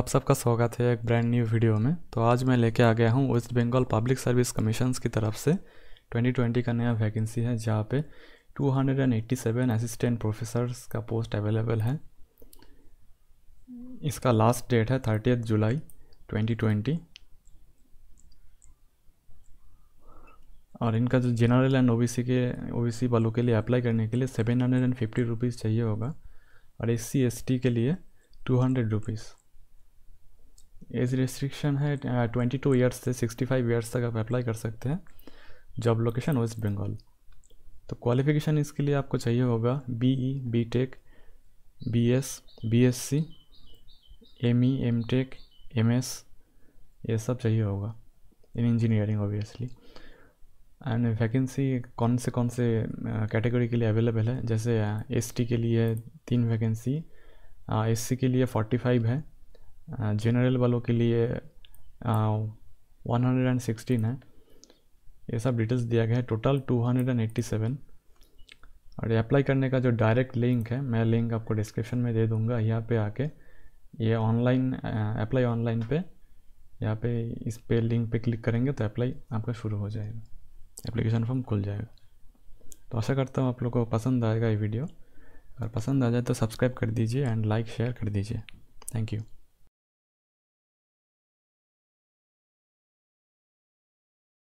आप सबका स्वागत है एक ब्रांड न्यू वीडियो में तो आज मैं लेके आ गया हूँ West Bengal Public Service Commission की तरफ से 2020 का नया वैकेंसी है जहाँ पे 287 असिस्टेंट प्रोफेसर्स का पोस्ट अवेलेबल है इसका लास्ट डेट है थर्टी जुलाई 2020 और इनका जो जनरल एंड ओबीसी के ओबीसी वालों के लिए अप्लाई करने के लिए seven hundred and fifty rupees चाहिए होगा और एस सी एस टी के लिए two hundred rupees age restriction है ट्वेंटी टू ईयर्स से सिक्सटी फाइव ईयर्स तक आप अप्लाई कर सकते हैं जॉब लोकेशन वेस्ट बंगाल तो क्वालिफिकेशन इसके लिए आपको चाहिए होगा B E B tech B S B S C M E M tech M S ये सब चाहिए होगा in engineering obviously and vacancy कौन से कौन से कैटेगरी के लिए अवेलेबल है जैसे एस टी के लिए तीन वैकेंसी एस सी के लिए फोर्टी फाइव है जनरल वालों के लिए वन हंड्रेड एंड सिक्सटीन है ये सब डिटेल्स दिया गया है total two hundred and eighty seven और अप्लाई करने का जो डायरेक्ट लिंक है मैं लिंक आपको डिस्क्रिप्शन में दे दूंगा यहाँ पे आके ये ऑनलाइन अप्लाई ऑनलाइन पे यहाँ पे इस पे लिंक पे क्लिक करेंगे तो अप्लाई आपका शुरू हो जाएगा एप्लीकेशन फॉर्म खुल जाएगा तो आशा करता हूँ आप लोग को पसंद आएगा ये वीडियो अगर पसंद आ जाए तो सब्सक्राइब कर दीजिए एंड लाइक शेयर कर दीजिए थैंक यू